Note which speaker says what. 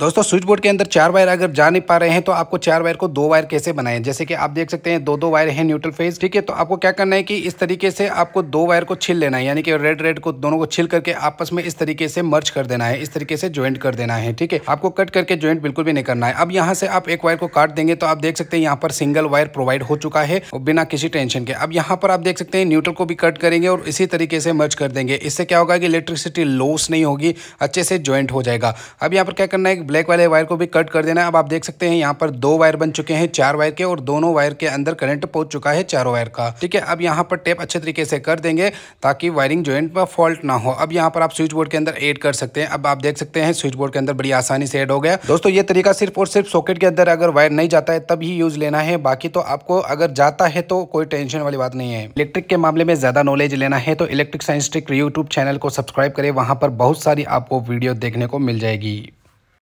Speaker 1: दोस्तों switch board के अंदर चार वायर अगर जा नहीं पा रहे हैं तो आपको चार वायर को दो वायर कैसे बनाए जैसे कि आप देख सकते हैं दो दो वायर है न्यूट्रल फेज ठीक है तो आपको क्या करना है कि इस तरीके से आपको दो वायर को छिल लेना है यानी कि रेड रेड को दोनों को छिल करके आपस में इस तरीके से मर्च कर देना है इस तरीके से ज्वाइंट कर देना है ठीक है आपको कट करके ज्वाइंट बिल्कुल भी नहीं करना है अब यहाँ से आप एक वायर को काट देंगे तो आप देख सकते हैं यहाँ पर सिंगल वायर प्रोवाइड हो चुका है और बिना किसी टेंशन के अब यहाँ पर आप देख सकते हैं न्यूट्रल को भी कट करेंगे और इसी तरीके से मर्च कर देंगे इससे क्या होगा कि इलेक्ट्रिसिटी लॉस नहीं होगी अच्छे से ज्वाइंट हो जाएगा अब यहाँ पर क्या करना है ब्लैक वाले वायर को भी कट कर देना अब आप देख सकते हैं यहाँ पर दो वायर बन चुके हैं चार वायर के और दोनों वायर के अंदर करंट पहुंच चुका है चारों वायर का ठीक है अब यहाँ पर टेप अच्छे तरीके से कर देंगे ताकि वायरिंग ज्वाइंट पर फॉल्ट ना हो अब यहाँ पर आप स्विच बोर्ड के अंदर एड कर सकते हैं अब आप देख सकते हैं स्विच बोर्ड के अंदर बड़ी आसानी से एड हो गया दोस्तों ये तरीका सिर्फ और सिर्फ सॉकेट के अंदर अगर वायर नहीं जाता है तब ही यूज लेना है बाकी तो आपको अगर जाता है तो कोई टेंशन वाली बात नहीं है इलेक्ट्रिक के मामले में ज्यादा नॉलेज लेना है तो electric science trick YouTube channel को सब्सक्राइब करें वहां पर बहुत सारी आपको वीडियो देखने को मिल जाएगी